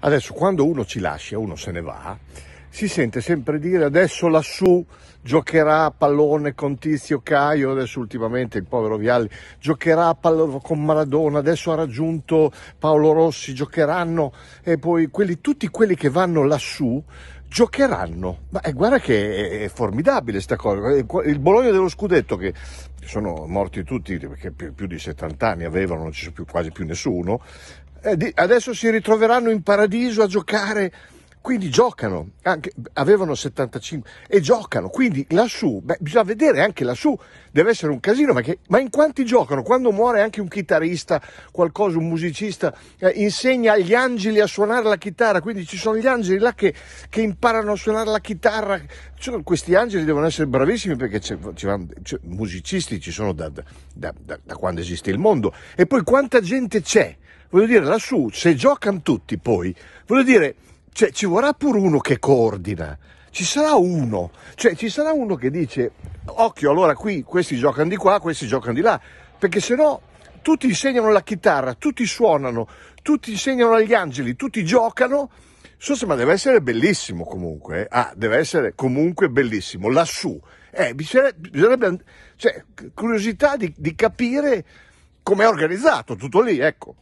Adesso quando uno ci lascia, uno se ne va, si sente sempre dire adesso lassù giocherà a pallone con Tizio Caio, adesso ultimamente il povero Vialli giocherà a pallone con Maradona, adesso ha raggiunto Paolo Rossi, giocheranno e poi quelli, tutti quelli che vanno lassù giocheranno. Ma eh, guarda che è, è formidabile questa cosa. Eh, il Bologna dello scudetto che sono morti tutti perché più, più di 70 anni avevano, non ci sono più, quasi più nessuno, eh, adesso si ritroveranno in paradiso a giocare, quindi giocano, anche, avevano 75 e giocano, quindi lassù, beh, bisogna vedere anche lassù, deve essere un casino, ma, che, ma in quanti giocano? Quando muore anche un chitarrista, qualcosa, un musicista, eh, insegna agli angeli a suonare la chitarra, quindi ci sono gli angeli là che, che imparano a suonare la chitarra, cioè, questi angeli devono essere bravissimi perché c'è, c'è, c'è, musicisti ci sono da, da, da, da quando esiste il mondo, e poi quanta gente c'è? voglio dire, lassù, se giocano tutti poi, voglio dire, cioè, ci vorrà pure uno che coordina. Ci sarà uno, cioè ci sarà uno che dice occhio allora qui questi giocano di qua, questi giocano di là, perché se no tutti insegnano la chitarra, tutti suonano, tutti insegnano agli angeli, tutti giocano. Sosa, ma deve essere bellissimo comunque. Eh. Ah, deve essere comunque bellissimo lassù. Eh, bisognerebbe, bisognerebbe cioè, curiosità di, di capire come è organizzato tutto lì, ecco.